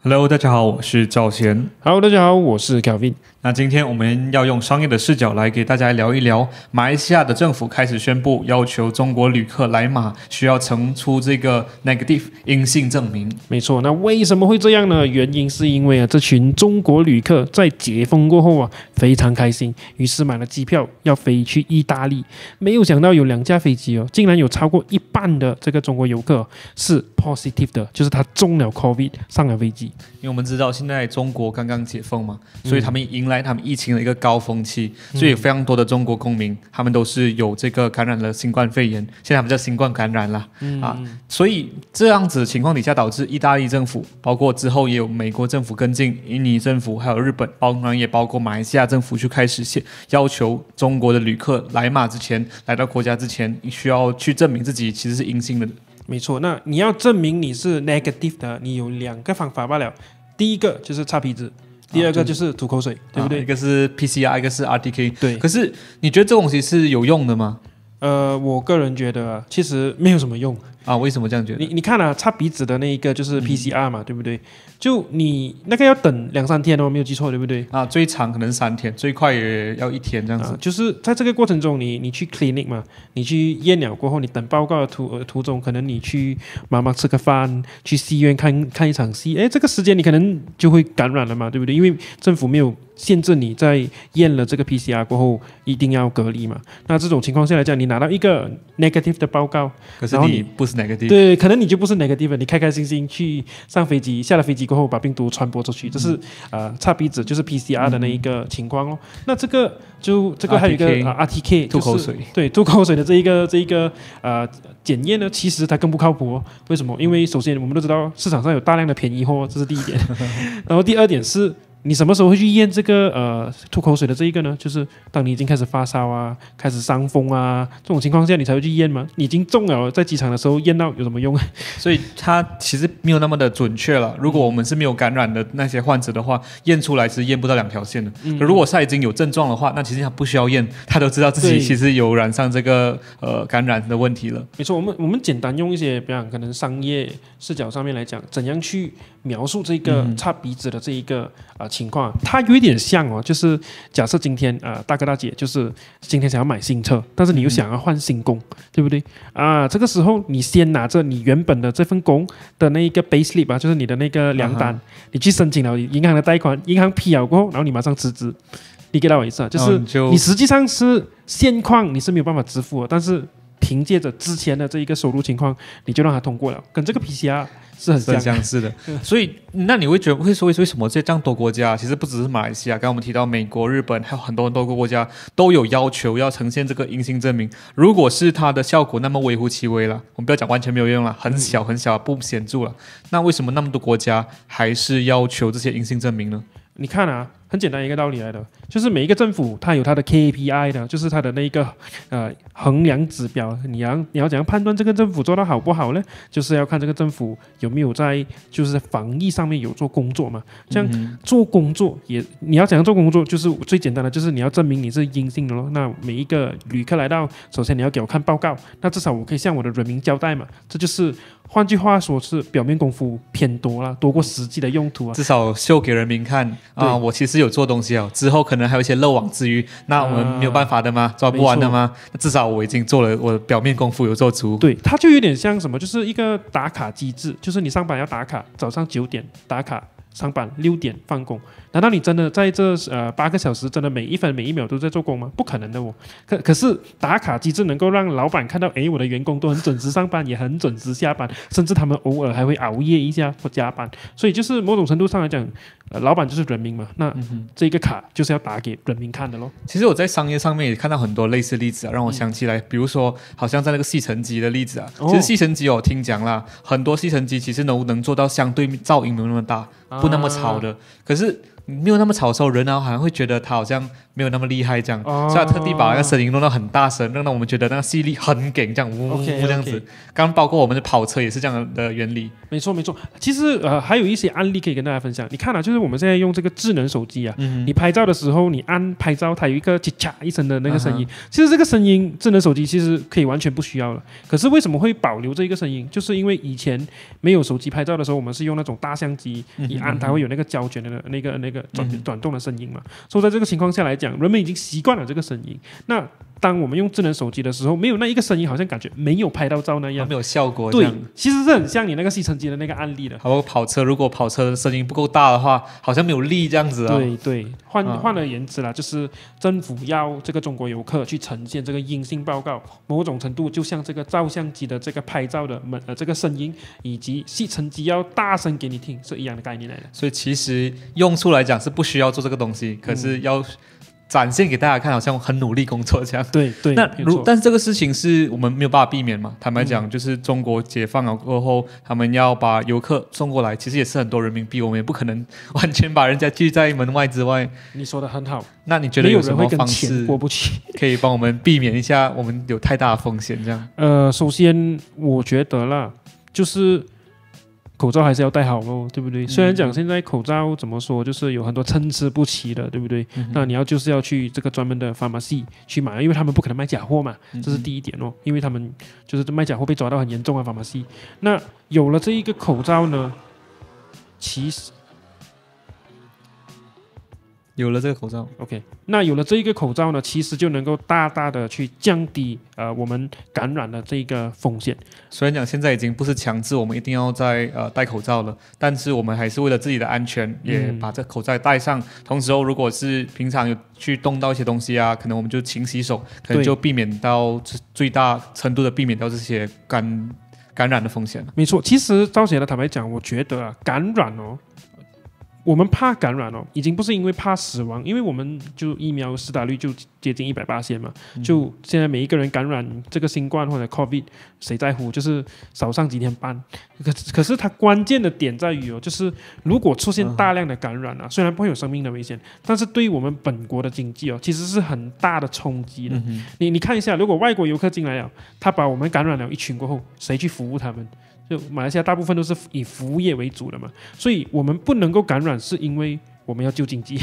Hello，大家好，我是赵贤。Hello，大家好，我是 Kevin。那今天我们要用商业的视角来给大家聊一聊，马来西亚的政府开始宣布要求中国旅客来马需要呈出这个 negative 阴性证明。没错，那为什么会这样呢？原因是因为啊，这群中国旅客在解封过后啊，非常开心，于是买了机票要飞去意大利，没有想到有两架飞机哦，竟然有超过一半的这个中国游客是 positive 的，就是他中了 covid 上了飞机。因为我们知道现在中国刚刚解封嘛，所以他们迎来。他们疫情的一个高峰期，所以非常多的中国公民，他们都是有这个感染了新冠肺炎，现在他们叫新冠感染了啊。所以这样子情况底下，导致意大利政府，包括之后也有美国政府跟进，印尼政府，还有日本，当然也包括马来西亚政府，去开始写要求中国的旅客来马之前，来到国家之前，需要去证明自己其实是阴性的。没错，那你要证明你是 negative 的，你有两个方法罢了。第一个就是擦鼻子。第二个就是吐口水，对不对？一个是 PCR，一个是 RTK。对，可是你觉得这东西是有用的吗？呃，我个人觉得其实没有什么用。啊，为什么这样觉得？你你看啊，擦鼻子的那一个就是 P C R 嘛，对不对？就你那个要等两三天哦，没有记错，对不对？啊，最长可能三天，最快也要一天这样子。就是在这个过程中，你你去 clinic 嘛，你去验了过后，你等报告的途途中，可能你去妈妈吃个饭，去戏院看看一场戏，哎，这个时间你可能就会感染了嘛，对不对？因为政府没有限制你在验了这个 P C R 过后一定要隔离嘛。那这种情况下来讲，你拿到一个 negative 的报告，可是你不。对，可能你就不是哪个地方，你开开心心去上飞机，下了飞机过后把病毒传播出去，这是呃擦鼻子，就是 PCR 的那一个情况哦。那这个就这个还有一个 RTK，吐口水，对吐口水的这一个这一个呃检验呢，其实它更不靠谱。为什么？因为首先我们都知道市场上有大量的便宜货，这是第一点。然后第二点是。你什么时候会去验这个呃吐口水的这一个呢？就是当你已经开始发烧啊，开始伤风啊这种情况下，你才会去验吗？已经中了，在机场的时候验到有什么用？所以它其实没有那么的准确了。如果我们是没有感染的那些患者的话，验出来是验不到两条线的。如果他已经有症状的话，那其实他不需要验，他都知道自己其实有染上这个呃感染的问题了。没错，我们我们简单用一些，比如可能商业视角上面来讲，怎样去描述这个擦鼻子的这一个啊。情况它有点像哦，就是假设今天呃大哥大姐就是今天想要买新车，但是你又想要换新工，对不对啊？这个时候你先拿着你原本的这份工的那个 base l i p 啊，就是你的那个两单，你去申请了银行的贷款，银行批了过后，然后你马上辞职，你给到我一次，啊，就是你实际上是现况你是没有办法支付，但是。凭借着之前的这一个收入情况，你就让他通过了，跟这个 PCR 是很相似的。所以，那你会觉会说，为什么这这么多国家，其实不只是马来西亚，刚刚我们提到美国、日本，还有很多很多国家都有要求要呈现这个阴性证明。如果是它的效果，那么微乎其微了。我们不要讲完全没有用了，很小很小，不显著了。那为什么那么多国家还是要求这些阴性证明呢？你看啊。很简单一个道理来的，就是每一个政府它有它的 KPI 的，就是它的那一个呃衡量指标。你要你要怎样判断这个政府做到好不好呢？就是要看这个政府有没有在就是防疫上面有做工作嘛。这样做工作也你要怎样做工作？就是最简单的，就是你要证明你是阴性的咯。那每一个旅客来到，首先你要给我看报告，那至少我可以向我的人民交代嘛。这就是换句话说，是表面功夫偏多了，多过实际的用途啊。至少秀给人民看啊，我其实。有做东西哦，之后可能还有一些漏网之鱼，那我们没有办法的吗？抓不完的吗？至少我已经做了，我表面功夫有做足。对，它就有点像什么，就是一个打卡机制，就是你上班要打卡，早上九点打卡，上班六点放工。难道你真的在这呃八个小时，真的每一分每一秒都在做工吗？不可能的哦。可可是打卡机制能够让老板看到，哎，我的员工都很准时上班，也很准时下班，甚至他们偶尔还会熬夜一下或加班。所以就是某种程度上来讲。老板就是人民嘛，那这一个卡就是要打给人民看的咯。其实我在商业上面也看到很多类似例子啊，让我想起来，比如说好像在那个吸尘机的例子啊，其实吸尘机我听讲啦，很多吸尘机其实能能做到相对噪音没有那么大，不那么吵的。可是没有那么吵的时候，人啊好像会觉得他好像。没有那么厉害，这样，所以他特地把那个声音弄到很大声，弄到我们觉得那个吸力很紧，这样呜呜这样子。刚包括我们的跑车也是这样的原理。没错没错，其实呃还有一些案例可以跟大家分享。你看啊，就是我们现在用这个智能手机啊，你拍照的时候你按拍照，它有一个叽嚓一声的那个声音。其实这个声音，智能手机其实可以完全不需要了。可是为什么会保留这一个声音？就是因为以前没有手机拍照的时候，我们是用那种大相机，一按它会有那个胶卷的那个那个那个转转动的声音嘛。所以在这个情况下来讲。人们已经习惯了这个声音。那当我们用智能手机的时候，没有那一个声音，好像感觉没有拍到照那样，没有效果。对，其实是很像你那个吸尘机的那个案例的。好，跑车如果跑车声音不够大的话，好像没有力这样子啊。对对，换换而言之啦，就是政府要这个中国游客去呈现这个阴性报告，某种程度就像这个照相机的这个拍照的门呃这个声音，以及吸尘机要大声给你听是一样的概念来的。所以其实用处来讲是不需要做这个东西，可是要。展现给大家看，好像很努力工作这样。对对，那如但是这个事情是我们没有办法避免嘛？坦白讲，就是中国解放了过后，他们要把游客送过来，其实也是很多人民币，我们也不可能完全把人家拒在门外之外。你说的很好，那你觉得有什么方式可以帮我们避免一下我们有太大风险这样？呃，首先我觉得啦，就是。口罩还是要戴好喽，对不对？虽然讲现在口罩怎么说，就是有很多参差不齐的，对不对？那你要就是要去这个专门的 pharmacy 去买，因为他们不可能卖假货嘛，这是第一点哦。因为他们就是卖假货被抓到很严重啊，pharmacy。那有了这一个口罩呢，其实。有了这个口罩，OK，那有了这一个口罩呢，其实就能够大大的去降低呃我们感染的这个风险。虽然讲现在已经不是强制我们一定要在呃戴口罩了，但是我们还是为了自己的安全，也把这口罩戴上。同时哦，如果是平常有去动到一些东西啊，可能我们就勤洗手，可能就避免到最大程度的避免掉这些感感染的风险。没错，其实赵姐呢，坦白讲，我觉得啊感染哦。我们怕感染哦，已经不是因为怕死亡，因为我们就疫苗施打率就接近一百八千嘛。就现在每一个人感染这个新冠或者 COVID，谁在乎？就是少上几天班。可可是它关键的点在于哦，就是如果出现大量的感染啊，虽然不会有生命的危险，但是对于我们本国的经济哦，其实是很大的冲击的。你你看一下，如果外国游客进来了，他把我们感染了一群过后，谁去服务他们？就马来西亚大部分都是以服务业为主的嘛，所以我们不能够感染，是因为我们要救经济。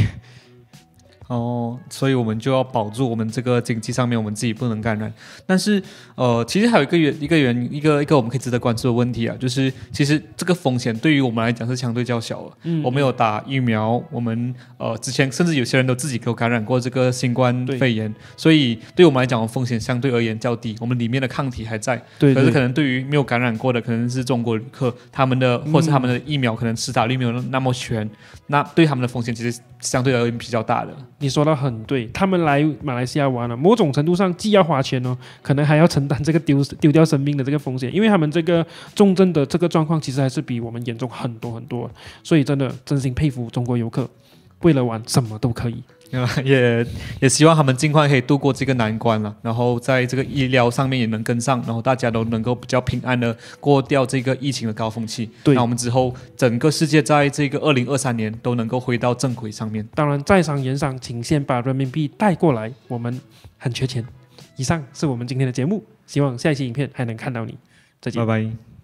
哦，所以我们就要保住我们这个经济上面，我们自己不能感染。但是，呃，其实还有一个原一个原一个一个我们可以值得关注的问题啊，就是其实这个风险对于我们来讲是相对较小了。嗯，我们有打疫苗，我们呃之前甚至有些人都自己有感染过这个新冠肺炎，所以对我们来讲，风险相对而言较低。我们里面的抗体还在，对。可是可能对于没有感染过的，可能是中国旅客，他们的或是他们的疫苗可能施打率没有那么全，那对他们的风险其实相对而言比较大的。你说的很对，他们来马来西亚玩了，某种程度上既要花钱哦，可能还要承担这个丢丢掉生命的这个风险，因为他们这个重症的这个状况其实还是比我们严重很多很多，所以真的真心佩服中国游客，为了玩什么都可以。也也希望他们尽快可以度过这个难关了，然后在这个医疗上面也能跟上，然后大家都能够比较平安的过掉这个疫情的高峰期。对，那我们之后整个世界在这个二零二三年都能够回到正轨上面。当然，在商言商，请先把人民币带过来，我们很缺钱。以上是我们今天的节目，希望下一期影片还能看到你，再见，拜拜。